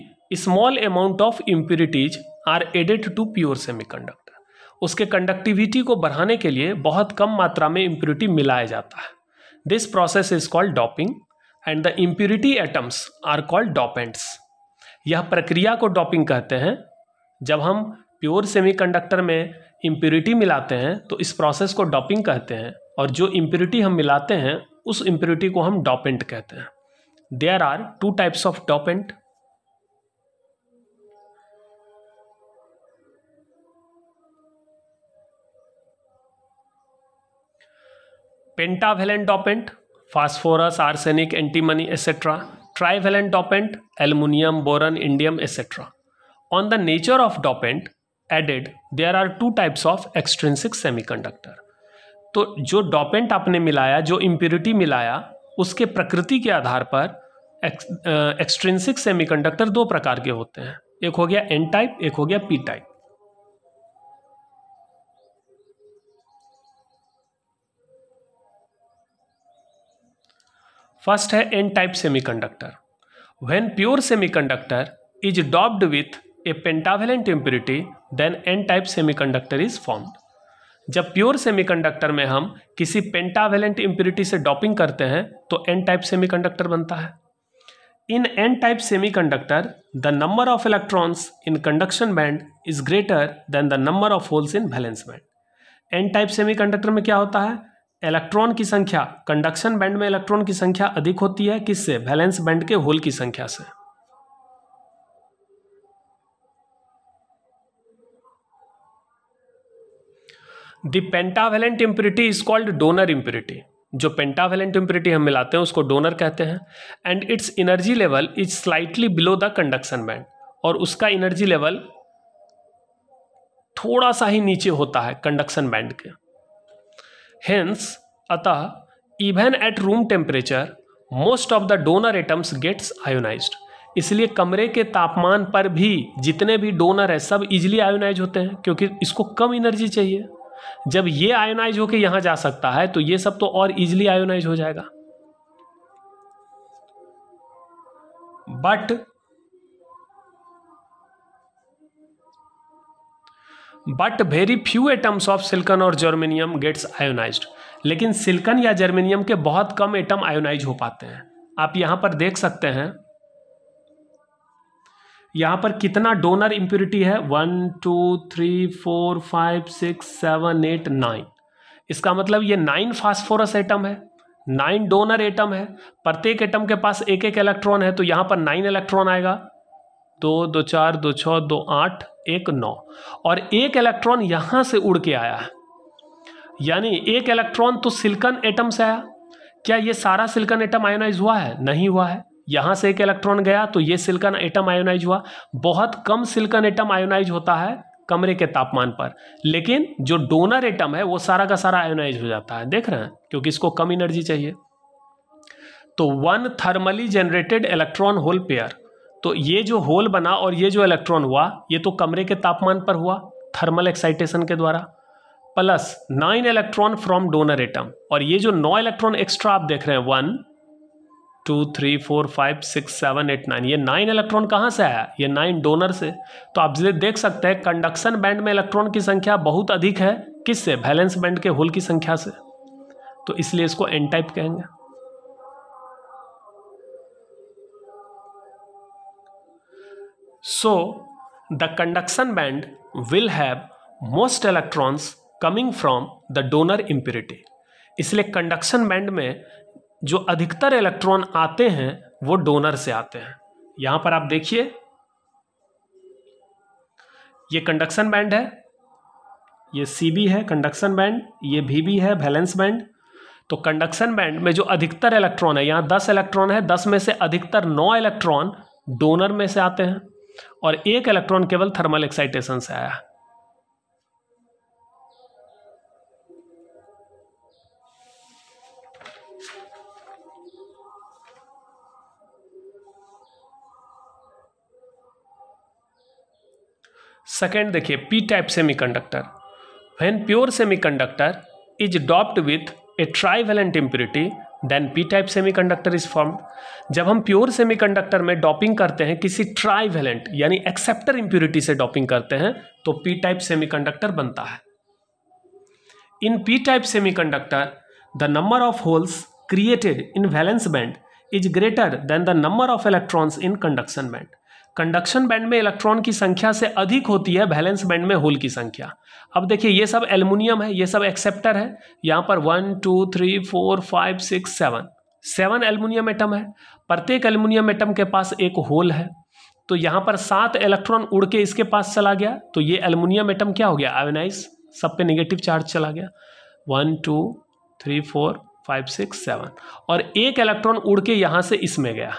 [SPEAKER 1] small amount of impurities are added to pure semiconductor उसके कंडक्टिविटी को बढ़ाने के लिए बहुत कम मात्रा में इम्प्यूरिटी मिलाया जाता है this process is called doping and the impurity atoms are called dopants यह प्रक्रिया को डॉपिंग कहते हैं जब हम प्योर सेमीकंडक्टर में इम्प्योरिटी मिलाते हैं तो इस प्रोसेस को डॉपिंग कहते हैं और जो इम्प्योरिटी हम मिलाते हैं उस इम्प्योरिटी को हम डॉपेंट कहते हैं there are two types of dopant pentavalent dopant phosphorus arsenic antimony etcetera trivalent dopant aluminum boron indium etc on the nature of dopant added there are two types of extrinsic semiconductor तो जो डॉपेंट आपने मिलाया जो इम्प्योरिटी मिलाया उसके प्रकृति के आधार पर एक्सट्रेंसिक सेमीकंडक्टर दो प्रकार के होते हैं एक हो गया एन टाइप एक हो गया पी टाइप फर्स्ट है N type semiconductor when pure semiconductor is doped with a pentavalent impurity then N type semiconductor is formed जब प्योर सेमीकंडक्टर में हम किसी पेंटावेलेंट इम्प्योरिटी से डॉपिंग करते हैं तो एन टाइप सेमीकंडक्टर बनता है type semiconductor the number of electrons in conduction band is greater than the number of holes in in band N type semiconductor में क्या होता है इलेक्ट्रॉन की संख्या कंडक्शन बैंड में इलेक्ट्रॉन की संख्या अधिक होती है किससे वैलेंस बैंड के होल की संख्या से the pentavalent impurity is called donor impurity जो पेंटावेलेंट इम्प्यूरिटी हम मिलाते हैं उसको डोनर कहते हैं and its energy level is slightly below the conduction band और उसका एनर्जी लेवल थोड़ा सा ही नीचे होता है कंडक्शन बैंड के हेंस अतः even at room temperature most of the donor atoms gets ionise इसलिए कमरे के तापमान पर भी जितने भी डोनर है सब इजिली आयोनाइज होते हैं क्योंकि इसको कम एनर्जी चाहिए जब ये आयोनाइज होकर यहां जा सकता है तो ये सब तो और इजिली आयोनाइज हो जाएगा but but very few atoms of silicon और जर्मेनियम गेट्स आयोनाइज लेकिन सिल्कन या जर्मेनियम के बहुत कम एटम आयोनाइज हो पाते हैं आप यहां पर देख सकते हैं यहां पर कितना डोनर इंप्यूरिटी है one two three four five six seven eight nine इसका मतलब ये नाइन फास्फोरस एटम है नाइन डोनर एटम है प्रत्येक एटम के पास एक एक इलेक्ट्रॉन है तो यहां पर नाइन इलेक्ट्रॉन आएगा दो दो चार दो छः दो आठ एक नौ और एक इलेक्ट्रॉन यहाँ से उड़ के आया है यानी एक इलेक्ट्रॉन तो सिल्कन एटम से आया क्या ये सारा सिलिकन एटम आयोनाइज हुआ है नहीं हुआ है यहाँ से एक इलेक्ट्रॉन गया तो ये सिल्कन एटम आयोनाइज हुआ बहुत कम सिल्कन एटम आयोनाइज होता है कमरे के तापमान पर लेकिन जो डोनर एटम है वो सारा का सारा आयोनाइज हो जाता है देख रहे हैं क्योंकि इसको कम एनर्जी चाहिए तो one thermally generated electron hole pair तो ये जो होल बना और ये जो इलेक्ट्रॉन हुआ ये तो कमरे के तापमान पर हुआ थर्मल एक्साइटेशन के द्वारा plus nine electron from donor atom और ये जो नौ इलेक्ट्रॉन एक्स्ट्रा आप देख रहे हैं one two three four five six seven eight nine ये नाइन इलेक्ट्रॉन कहाँ से आया ये नाइन डोनर से तो आप जैसे देख सकते हैं कंडक्शन बैंड में इलेक्ट्रॉन की संख्या बहुत अधिक है किससे बैलेंस बैंड के होल की संख्या से तो इसलिए इसको एन टाइप कहेंगे So, the conduction band will have most electrons coming from the donor impurity. इसलिए कंडक्शन बैंड में जो अधिकतर इलेक्ट्रॉन आते हैं वो डोनर से आते हैं यहां पर आप देखिए ये कंडक्शन बैंड है ये सी बी है कंडक्शन बैंड ये भी बी है बैलेंस बैंड तो कंडक्शन बैंड में जो अधिकतर इलेक्ट्रॉन है यहां दस इलेक्ट्रॉन है दस में से अधिकतर नौ इलेक्ट्रॉन डोनर में से आते हैं और एक इलेक्ट्रॉन केवल थर्मल एक्साइटेशन से आया सेकेंड देखिए P type semiconductor when pure semiconductor is doped with a trivalent impurity then P type semiconductor is form जब हम प्योर सेमीकंडक्टर में डॉपिंग करते हैं किसी ट्राईवेलेंट यानी एक्सेप्टर इंप्योरिटी से डॉपिंग करते हैं तो पी टाइप सेमीकंडक्टर बनता है in P type semiconductor the number of holes created in valence band is greater than the number of electrons in conduction band conduction band में इलेक्ट्रॉन की संख्या से अधिक होती है बैलेंस बैंड में होल की संख्या अब देखिए ये सब एल्युमिनियम है ये सब एक्सेप्टर है यहाँ पर one two three four five six seven seven aluminium atom है प्रत्येक एल्युमिनियम एटम के पास एक होल है तो यहाँ पर सात इलेक्ट्रॉन उड़ के इसके पास चला गया तो ये एल्युमिनियम एटम क्या हो गया आयोनाइज सब पे नेगेटिव चार्ज चला गया one two three four five six seven और एक इलेक्ट्रॉन उड़ के यहाँ से इसमें गया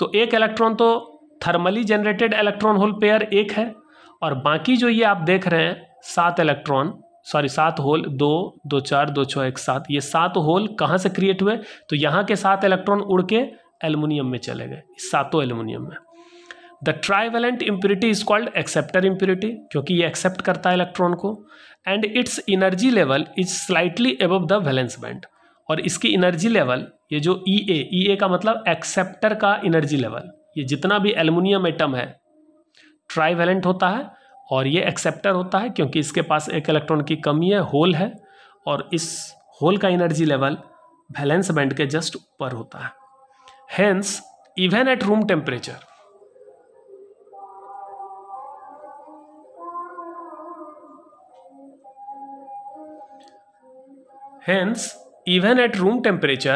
[SPEAKER 1] तो एक इलेक्ट्रॉन तो thermally generated electron hole pair एक है और बाकी जो ये आप देख रहे हैं सात इलेक्ट्रॉन सॉरी सात होल दो दो चार दो छः एक सात ये सात होल कहाँ से क्रिएट हुए तो यहाँ के सात इलेक्ट्रॉन उड़ के एलुमिनियम में चले गए सातों एलुमिनियम में the trivalent impurity is called acceptor impurity क्योंकि ये एक्सेप्ट करता है इलेक्ट्रॉन को and its energy level is slightly above the valence band और इसकी इनर्जी लेवल ये जो ई ए ई ए का मतलब एक्सेप्टर का इनर्जी लेवल ये जितना भी एलमिनियम एटम है ट्राईवेलेंट होता है और ये एक्सेप्टर होता है क्योंकि इसके पास एक इलेक्ट्रॉन की कमी है होल है और इस होल का एनर्जी लेवल वैलेंस बैंड के जस्ट ऊपर होता है hence even at room temperature Hence, even at room temperature,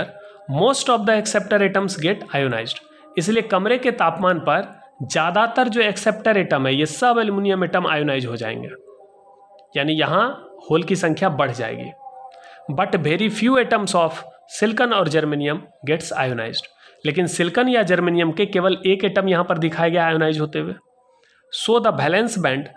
[SPEAKER 1] most of the acceptor atoms get ionized. इसलिए कमरे के तापमान पर ज़्यादातर जो एक्सेप्टर एटम है ये सब एल्यूमिनियम एटम आयोनाइज हो जाएंगे यानी यहाँ होल की संख्या बढ़ जाएगी but very few atoms of silicon और जर्मेनियम गेट्स आयोनाइज लेकिन सिल्कन या जर्मेनियम के केवल एक एटम यहाँ पर दिखाया गया आयोनाइज होते हुए so the valence band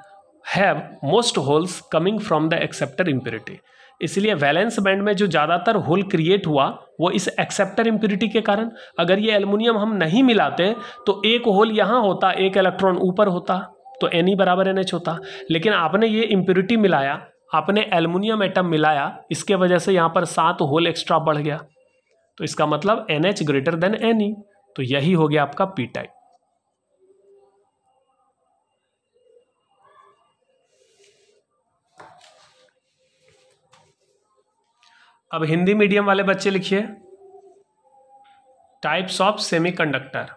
[SPEAKER 1] have most holes coming from the acceptor impurity इसलिए वैलेंस बैंड में जो ज़्यादातर होल क्रिएट हुआ वो इस एक्सेप्टर इम्प्यूरिटी के कारण अगर ये एल्युमिनियम हम नहीं मिलाते तो एक होल यहाँ होता एक इलेक्ट्रॉन ऊपर होता तो एन ही e बराबर एन एच होता लेकिन आपने ये इम्प्यूरिटी मिलाया आपने एल्युमिनियम एटम मिलाया इसके वजह से यहाँ पर सात होल एक्स्ट्रा बढ़ गया तो इसका मतलब N H greater than N E तो यही हो गया आपका पी टाइप अब हिंदी मीडियम वाले बच्चे लिखिए टाइप्स ऑफ सेमीकंडक्टर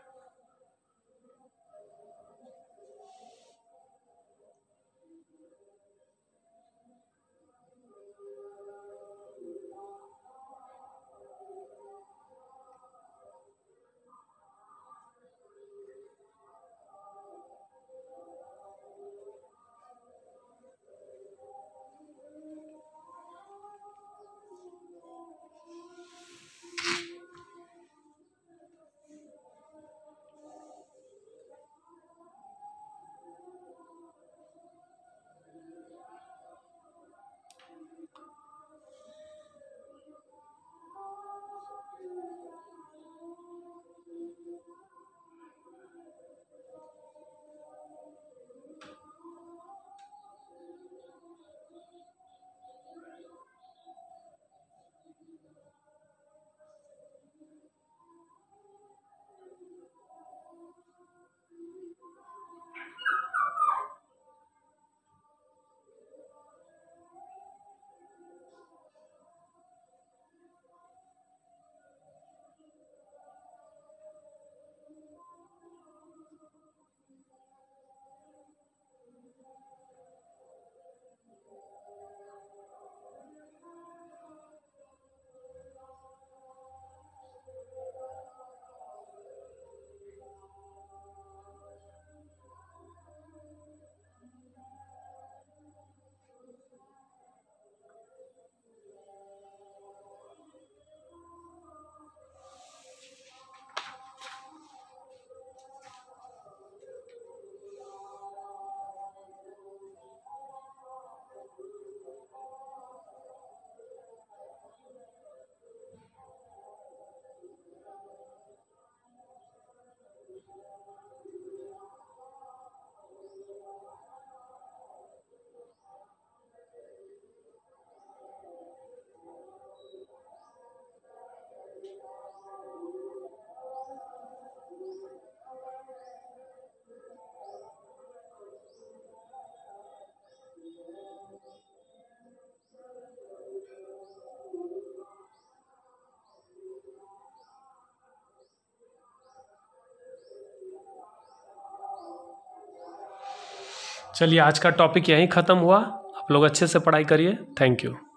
[SPEAKER 1] चलिए आज का टॉपिक यहीं ख़त्म हुआ आप लोग अच्छे से पढ़ाई करिए थैंक यू